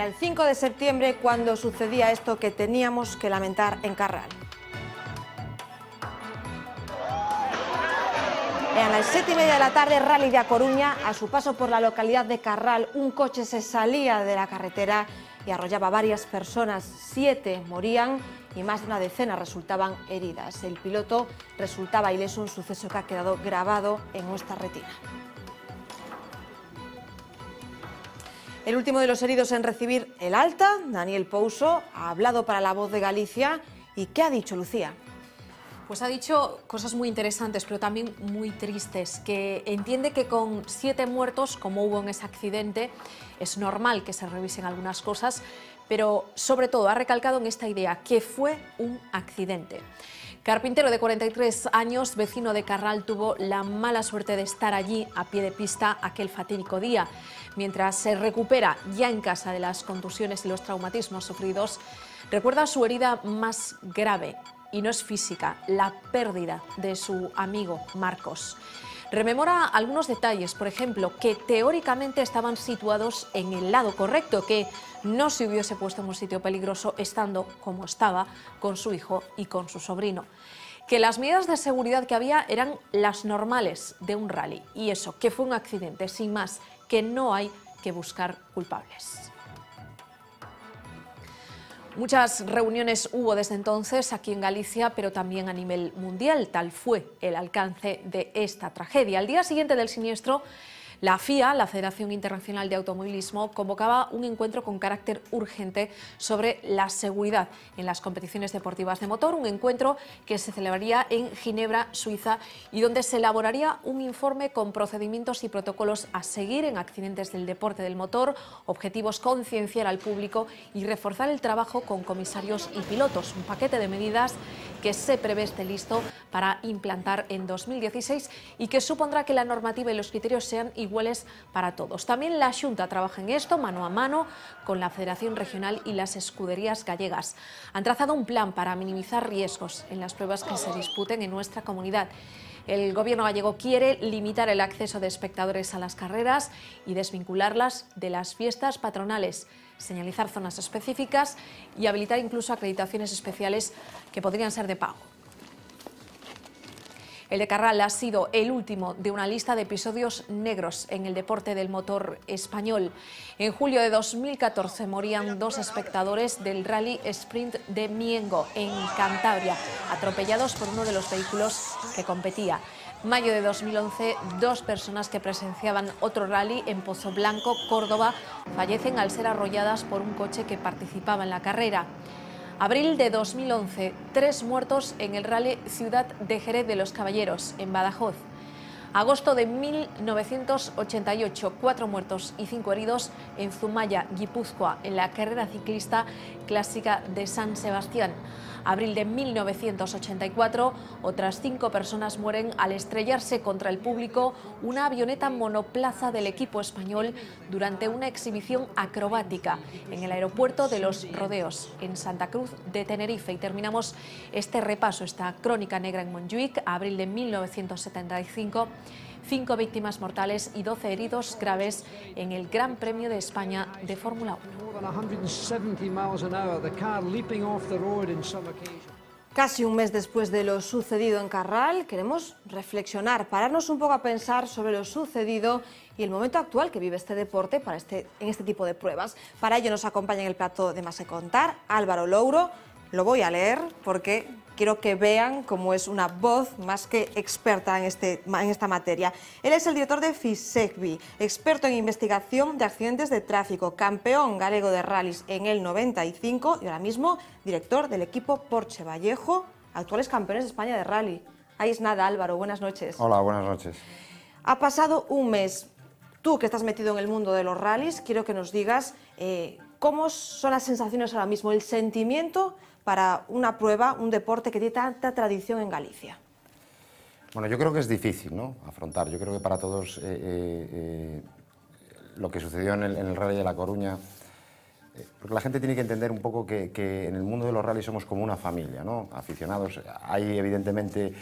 Era el 5 de septiembre cuando sucedía esto que teníamos que lamentar en Carral. A las 7 y media de la tarde, Rally de A Coruña, a su paso por la localidad de Carral, un coche se salía de la carretera y arrollaba varias personas. Siete morían y más de una decena resultaban heridas. El piloto resultaba ileso, un suceso que ha quedado grabado en nuestra retina. El último de los heridos en recibir el alta, Daniel Pouso, ha hablado para La Voz de Galicia. ¿Y qué ha dicho Lucía? Pues ha dicho cosas muy interesantes, pero también muy tristes, que entiende que con siete muertos, como hubo en ese accidente, es normal que se revisen algunas cosas, pero sobre todo ha recalcado en esta idea que fue un accidente. Carpintero de 43 años, vecino de Carral, tuvo la mala suerte de estar allí a pie de pista aquel fatídico día. Mientras se recupera ya en casa de las contusiones y los traumatismos sufridos, recuerda su herida más grave, y no es física, la pérdida de su amigo Marcos rememora algunos detalles, por ejemplo, que teóricamente estaban situados en el lado correcto, que no se hubiese puesto en un sitio peligroso estando como estaba con su hijo y con su sobrino que las medidas de seguridad que había eran las normales de un rally y eso, que fue un accidente, sin más, que no hay que buscar culpables. Muchas reuniones hubo desde entonces aquí en Galicia, pero también a nivel mundial. Tal fue el alcance de esta tragedia. Al día siguiente del siniestro, la FIA, la Federación Internacional de Automovilismo, convocaba un encuentro con carácter urgente sobre la seguridad en las competiciones deportivas de motor, un encuentro que se celebraría en Ginebra, Suiza, y donde se elaboraría un informe con procedimientos y protocolos a seguir en accidentes del deporte del motor, objetivos concienciar al público y reforzar el trabajo con comisarios y pilotos, un paquete de medidas que se prevé esté listo para implantar en 2016 y que supondrá que la normativa y los criterios sean iguales iguales para todos. También la Junta trabaja en esto mano a mano con la Federación Regional y las escuderías gallegas. Han trazado un plan para minimizar riesgos en las pruebas que se disputen en nuestra comunidad. El gobierno gallego quiere limitar el acceso de espectadores a las carreras y desvincularlas de las fiestas patronales, señalizar zonas específicas y habilitar incluso acreditaciones especiales que podrían ser de pago. El de Carral ha sido el último de una lista de episodios negros en el deporte del motor español. En julio de 2014 morían dos espectadores del rally sprint de Miengo, en Cantabria, atropellados por uno de los vehículos que competía. Mayo de 2011, dos personas que presenciaban otro rally en Pozo Blanco, Córdoba, fallecen al ser arrolladas por un coche que participaba en la carrera. Abril de 2011, tres muertos en el rally Ciudad de Jerez de los Caballeros, en Badajoz. Agosto de 1988, cuatro muertos y cinco heridos en Zumaya, Guipúzcoa, en la carrera ciclista clásica de San Sebastián abril de 1984, otras cinco personas mueren al estrellarse contra el público una avioneta monoplaza del equipo español durante una exhibición acrobática en el aeropuerto de Los Rodeos, en Santa Cruz de Tenerife. Y terminamos este repaso, esta crónica negra en Monjuic, abril de 1975 cinco víctimas mortales y 12 heridos graves en el Gran Premio de España de Fórmula 1. Casi un mes después de lo sucedido en Carral, queremos reflexionar, pararnos un poco a pensar sobre lo sucedido y el momento actual que vive este deporte para este, en este tipo de pruebas. Para ello nos acompaña en el plato de Más que Contar Álvaro Louro. Lo voy a leer porque quiero que vean cómo es una voz más que experta en, este, en esta materia. Él es el director de FISECBI, experto en investigación de accidentes de tráfico, campeón galego de rallies en el 95 y ahora mismo director del equipo Porsche Vallejo, actuales campeones de España de rally. Ahí es nada, Álvaro, buenas noches. Hola, buenas noches. Ha pasado un mes. Tú que estás metido en el mundo de los rallies, quiero que nos digas eh, ¿Cómo son las sensaciones ahora mismo, el sentimiento para una prueba, un deporte que tiene tanta tradición en Galicia? Bueno, yo creo que es difícil ¿no? afrontar. Yo creo que para todos eh, eh, eh, lo que sucedió en el, Rally de La Coruña, porque la gente tiene que entender un poco que, que, en el mundo de los rallies somos como una familia, ¿no? Aficionados, hay evidentemente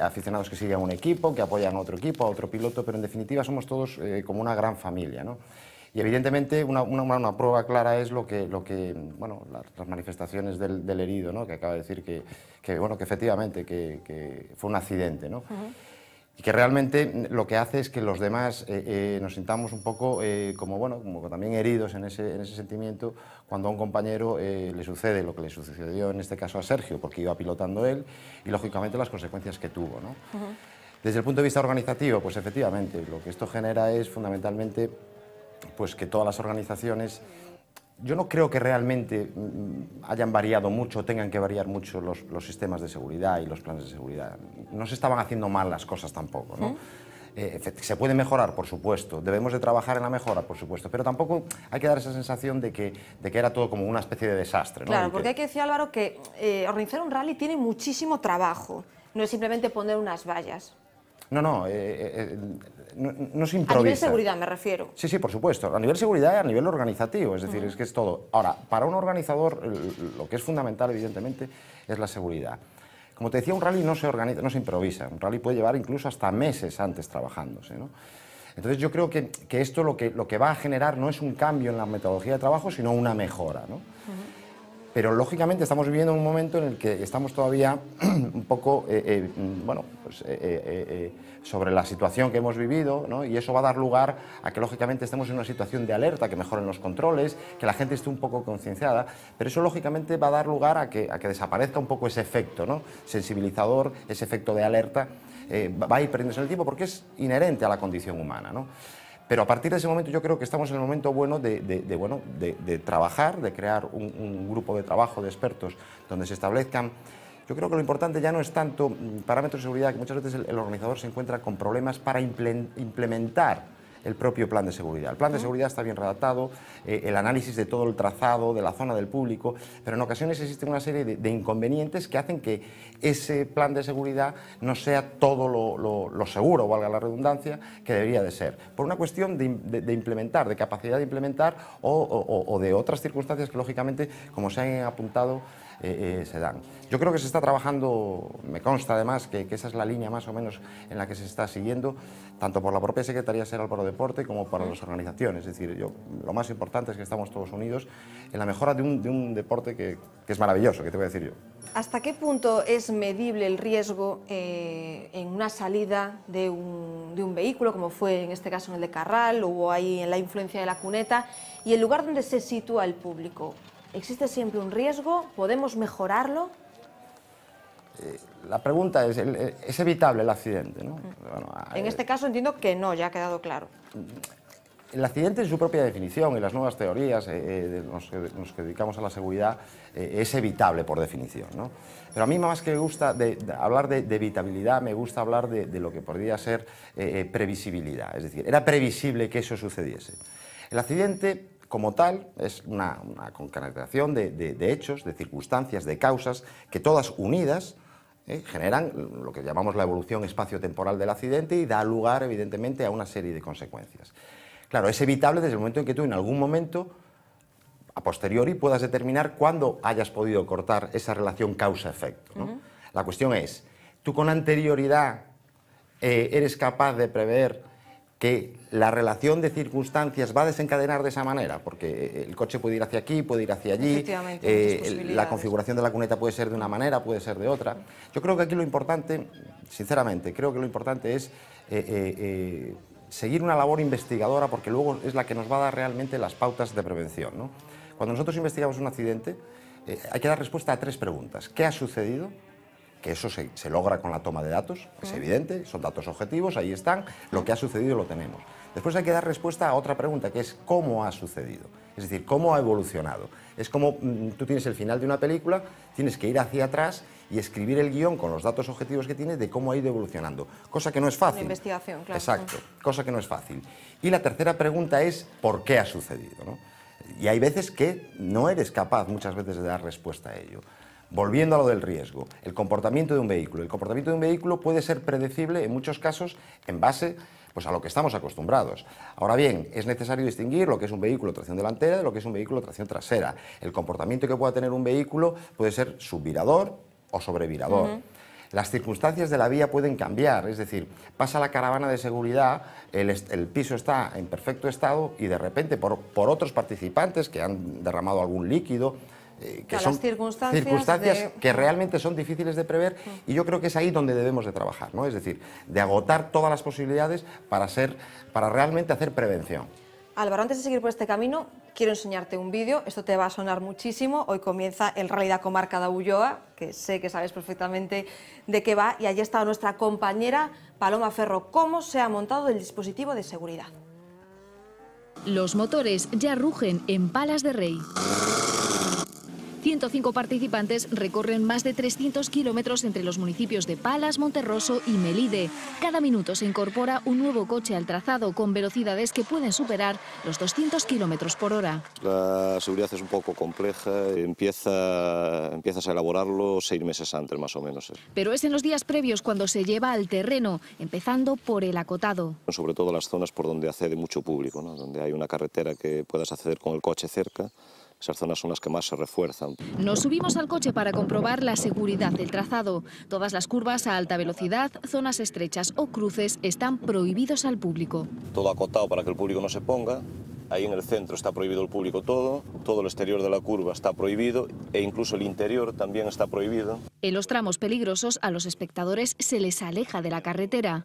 aficionados que siguen a un equipo, que apoyan a otro equipo, a otro piloto, pero en definitiva somos todos como una gran familia, ¿no? Y evidentemente una, una, prueba clara es lo que, lo que bueno, las, manifestaciones del, herido, ¿no? que acaba de decir que, que bueno, que efectivamente que, fue un accidente. ¿no? Y que realmente lo que hace es que los demás eh, eh, nos sintamos un poco eh, como, bueno, como también heridos en ese, en ese sentimiento cuando a un compañero le sucede lo que le sucedió en este caso a Sergio, porque iba pilotando él, y lógicamente las consecuencias que tuvo. ¿no? Desde el punto de vista organizativo, pues efectivamente, lo que esto genera es fundamentalmente pues que todas las organizaciones, yo no creo que realmente mm, hayan variado mucho, tengan que variar mucho los, los sistemas de seguridad y los planes de seguridad. No se estaban haciendo mal las cosas tampoco, ¿no? Eh, se puede mejorar, por supuesto, debemos de trabajar en la mejora, por supuesto, pero tampoco hay que dar esa sensación de que, de que era todo como una especie de desastre. Claro, porque hay que decir, Álvaro, que eh, organizar un rally tiene muchísimo trabajo, no es simplemente poner unas vallas. No, no, eh, eh no, se improvisa. A nivel seguridad me refiero. Sí, sí, por supuesto. A nivel de seguridad y a nivel organizativo, es decir, es que es todo. Ahora, para un organizador lo que es fundamental, evidentemente, es la seguridad. Como te decía, un rally no se organiza, no se improvisa. Un rally puede llevar incluso hasta meses antes trabajándose, ¿no? Entonces yo creo que, esto lo que, lo que va a generar no es un cambio en la metodología de trabajo, sino una mejora, ¿no? Pero lógicamente estamos viviendo un momento en el que estamos todavía un poco eh, eh, mm, bueno, pues, eh, sobre la situación que hemos vivido y eso va a dar lugar a que lógicamente estemos en una situación de alerta, que mejoren los controles, que la gente esté un poco concienciada, pero eso lógicamente va a dar lugar a que, desaparezca un poco ese efecto ¿no? sensibilizador, ese efecto de alerta, va a ir perdiéndose el tiempo porque es inherente a la condición humana. Pero a partir de ese momento yo creo que estamos en el momento bueno de, bueno, de, trabajar, de crear un, grupo de trabajo de expertos donde se establezcan yo creo que lo importante ya no es tanto mm, parámetros de seguridad, que muchas veces el organizador se encuentra con problemas para implementar el propio plan de seguridad. El plan de seguridad está bien redactado, eh, el análisis de todo el trazado, de la zona del público, pero en ocasiones existen una serie de, inconvenientes que hacen que ese plan de seguridad no sea todo lo, seguro, o seguro, valga la redundancia, que debería de ser. Por una cuestión de, implementar, de capacidad de implementar o, o de otras circunstancias que lógicamente, como se han apuntado, eh, eh, se dan. Yo creo que se está trabajando, me consta además que, esa es la línea más o menos en la que se está siguiendo, tanto por la propia Secretaría General para Deporte como para las organizaciones. Es decir, yo, lo más importante es que estamos todos unidos en la mejora de un, deporte que, es maravilloso, que te voy a decir yo. ¿Hasta qué punto es medible el riesgo eh, en una salida de un, de un vehículo, como fue en este caso en el de Carral, o ahí en la influencia de la cuneta, y el lugar donde se sitúa el público? ¿Existe siempre un riesgo? ¿Podemos mejorarlo? Eh, la pregunta es, eh, ¿es evitable el accidente? ¿no? Mm. en este caso entiendo que no, ya ha quedado claro. Mm, el accidente en su propia definición y las nuevas teorías eh, de los, que, nos dedicamos a la seguridad es evitable por definición. ¿no? Pero a mí más que me gusta de, hablar de, de, evitabilidad, me gusta hablar de, lo que podría ser previsibilidad. Es decir, era previsible que eso sucediese. El accidente como tal, es una, una concatenación de, hechos, de circunstancias, de causas, que todas unidas eh, generan lo que llamamos la evolución espacio-temporal del accidente y da lugar, evidentemente, a una serie de consecuencias. Claro, es evitable desde el momento en que tú en algún momento, a posteriori, puedas determinar cuándo hayas podido cortar esa relación causa-efecto. La cuestión es, ¿tú con anterioridad eh, eres capaz de prever que la relación de circunstancias va a desencadenar de esa manera, porque eh, el coche puede ir hacia aquí, puede ir hacia allí, eh, la configuración de la cuneta puede ser de una manera, puede ser de otra. Yo creo que aquí lo importante, sinceramente, creo que lo importante es eh, seguir una labor investigadora, porque luego es la que nos va a dar realmente las pautas de prevención. Cuando nosotros investigamos un accidente, hay que dar respuesta a tres preguntas. ¿Qué ha sucedido? que eso se, logra con la toma de datos, es evidente, son datos objetivos, ahí están, lo que ha sucedido lo tenemos. Después hay que dar respuesta a otra pregunta, que es cómo ha sucedido, es decir, cómo ha evolucionado. Es como mm, tú tienes el final de una película, tienes que ir hacia atrás y escribir el guión con los datos objetivos que tienes de cómo ha ido evolucionando, cosa que no es fácil. investigación, claro. Exacto, cosa que no es fácil. Y la tercera pregunta es por qué ha sucedido. Y hay veces que no eres capaz muchas veces de dar respuesta a ello. Volviendo a lo del riesgo, el comportamiento de un vehículo. El comportamiento de un vehículo puede ser predecible en muchos casos en base pues, a lo que estamos acostumbrados. Ahora bien, es necesario distinguir lo que es un vehículo tracción delantera de lo que es un vehículo tracción trasera. El comportamiento que pueda tener un vehículo puede ser subvirador o sobrevirador. las circunstancias de la vía pueden cambiar, es decir, pasa la caravana de seguridad, el, piso está en perfecto estado y de repente por, otros participantes que han derramado algún líquido eh, son circunstancias, que realmente son difíciles de prever y yo creo que es ahí donde debemos de trabajar, ¿no? Es decir, de agotar todas las posibilidades para, ser, para realmente hacer prevención. Álvaro, antes de seguir por este camino, quiero enseñarte un vídeo. Esto te va a sonar muchísimo. Hoy comienza el Rally de Comarca de Ulloa, que sé que sabes perfectamente de qué va. Y allí está nuestra compañera Paloma Ferro. ¿Cómo se ha montado el dispositivo de seguridad? Los motores ya rugen en palas de rey. 105 participantes recorren más de 300 kilómetros entre los municipios de Palas, Monterroso y Melide. Cada minuto se incorpora un nuevo coche al trazado con velocidades que pueden superar los 200 kilómetros por hora. La seguridad es un poco compleja, empiezas a elaborarlo seis meses antes más o menos. Eh. Pero es en los días previos cuando se lleva al terreno, empezando por el acotado. Sobre todo las zonas por donde accede mucho público, donde hay una carretera que puedas acceder con el coche cerca esas zonas son las que más se refuerzan. Nos subimos al coche para comprobar la seguridad del trazado. Todas las curvas a alta velocidad, zonas estrechas o cruces están prohibidos al público. Todo acotado para que el público no se ponga. Ahí en el centro está prohibido el público todo, todo el exterior de la curva está prohibido e incluso el interior también está prohibido. En los tramos peligrosos a los espectadores se les aleja de la carretera.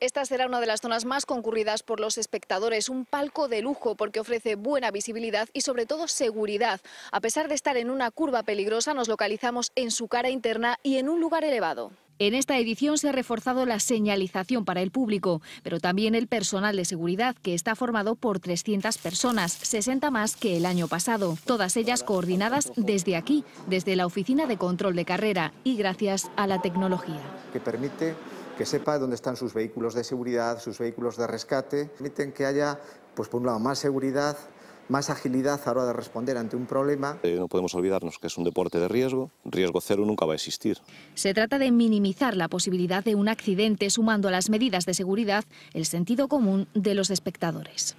Esta será una de las zonas más concurridas por los espectadores, un palco de lujo porque ofrece buena visibilidad y sobre todo seguridad. A pesar de estar en una curva peligrosa, nos localizamos en su cara interna y en un lugar elevado. En esta edición se ha reforzado la señalización para el público, pero también el personal de seguridad, que está formado por 300 personas, 60 más que el año pasado, todas ellas coordinadas desde aquí, desde la Oficina de Control de Carrera y gracias a la tecnología. Que permite que sepa dónde están sus vehículos de seguridad, sus vehículos de rescate. Permiten que haya, pues por un lado, más seguridad, más agilidad a la hora de responder ante un problema. Eh, no podemos olvidarnos que es un deporte de riesgo, riesgo cero nunca va a existir. Se trata de minimizar la posibilidad de un accidente sumando a las medidas de seguridad el sentido común de los espectadores.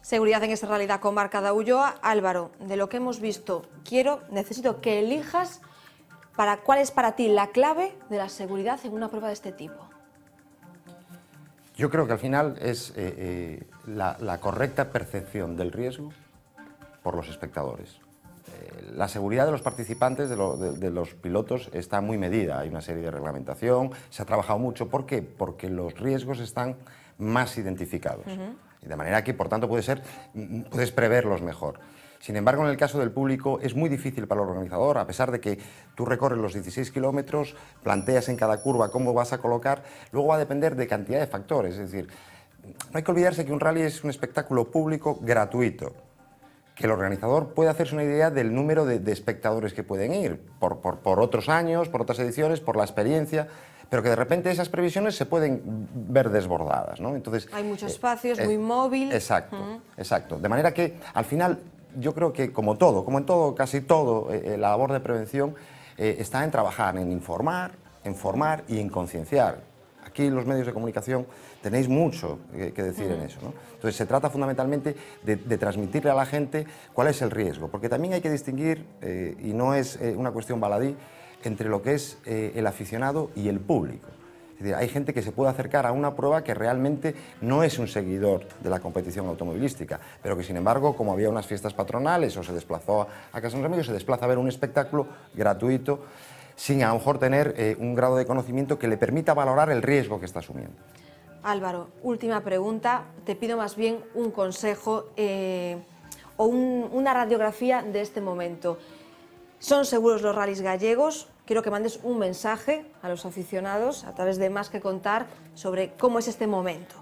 Seguridad en esta realidad comarca de Ulloa. Álvaro, de lo que hemos visto, quiero, necesito que elijas para, ¿cuál es para ti la clave de la seguridad en una prueba de este tipo? Yo creo que al final es eh, eh, la, correcta percepción del riesgo por los espectadores. Eh, la seguridad de los participantes, de, los pilotos, está muy medida. Hay una serie de reglamentación, se ha trabajado mucho. ¿Por qué? Porque los riesgos están más identificados. y De manera que, por tanto, puede ser, puedes preverlos mejor. Sin embargo, en el caso del público es muy difícil para el organizador, a pesar de que tú recorres los 16 kilómetros, planteas en cada curva cómo vas a colocar, luego va a depender de cantidad de factores. Es decir, no hay que olvidarse que un rally es un espectáculo público gratuito que el organizador puede hacerse una idea del número de, espectadores que pueden ir, por, por, otros años, por otras ediciones, por la experiencia, pero que de repente esas previsiones se pueden ver desbordadas. ¿no? Entonces, Hay muchos eh, espacios, eh, muy móvil. Exacto, exacto. De manera que al final yo creo que como todo, como en todo, casi todo, eh, eh, la labor de prevención eh, está en trabajar, en informar, en formar y en concienciar. Aquí los medios de comunicación tenéis mucho que, decir en eso. Entonces se trata fundamentalmente de, transmitirle a la gente cuál es el riesgo, porque también hay que distinguir, y no es una cuestión baladí, entre lo que es el aficionado y el público hay gente que se puede acercar a una prueba que realmente no es un seguidor de la competición automovilística, pero que sin embargo, como había unas fiestas patronales o se desplazó a Casa de unos Amigos, se desplaza a ver un espectáculo gratuito sin a lo mejor tener eh, un grado de conocimiento que le permita valorar el riesgo que está asumiendo. Álvaro, última pregunta. Te pido más bien un consejo eh, o una radiografía de este momento. ¿Son seguros los rallies gallegos? quiero que mandes un mensaje a los aficionados a través de Más que Contar sobre cómo es este momento.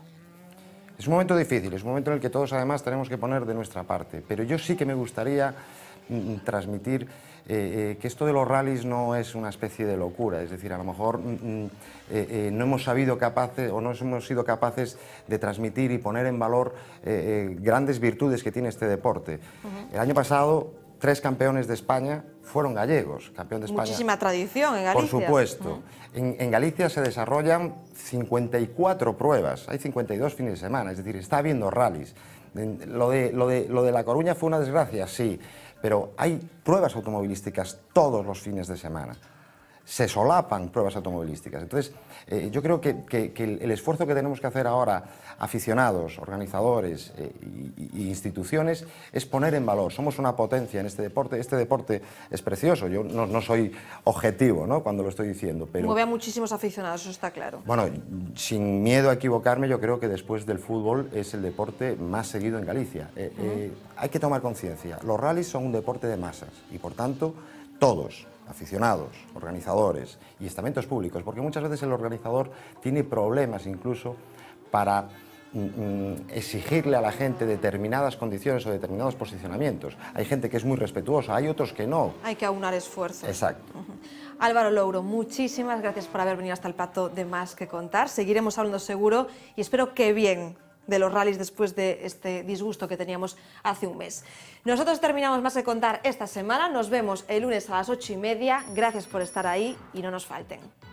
Es un momento difícil, es un momento en el que todos además tenemos que poner de nuestra parte, pero yo sí que me gustaría mm, mm, transmitir eh, eh, que esto de los rallies no es una especie de locura, es decir, a lo mejor mm, eh, no hemos sabido capaces o no hemos sido capaces de transmitir y poner en valor grandes virtudes que tiene este deporte. El año pasado tres campeones de España fueron gallegos, campeón de España. Muchísima tradición en Galicia. Por supuesto. en, Galicia se desarrollan 54 pruebas, hay 52 fines de semana, es decir, está habiendo rallies. lo de La Coruña fue una desgracia, sí, pero hay pruebas automovilísticas todos los fines de semana se solapan pruebas automovilísticas. Entonces, eh, yo creo que, el esfuerzo que tenemos que hacer ahora, aficionados, organizadores e instituciones, es poner en valor. Somos una potencia en este deporte. Este deporte es precioso. Yo no, soy objetivo ¿no? cuando lo estoy diciendo. Pero... Mueve a muchísimos aficionados, eso está claro. Bueno, sin miedo a equivocarme, yo creo que después del fútbol es el deporte más seguido en Galicia. Eh, hay que tomar conciencia. Los rallies son un deporte de masas y, por tanto, todos, aficionados, organizadores y estamentos públicos, porque muchas veces el organizador tiene problemas incluso para mm, mm, exigirle a la gente determinadas condiciones o determinados posicionamientos. Hay gente que es muy respetuosa, hay otros que no. Hay que aunar esfuerzos. Exacto. Álvaro Louro, muchísimas gracias por haber venido hasta el plato de Más que Contar. Seguiremos hablando seguro y espero que bien de los rallies después de este disgusto que teníamos hace un mes. Nosotros terminamos más de contar esta semana. Nos vemos el lunes a las ocho y media. Gracias por estar ahí y no nos falten.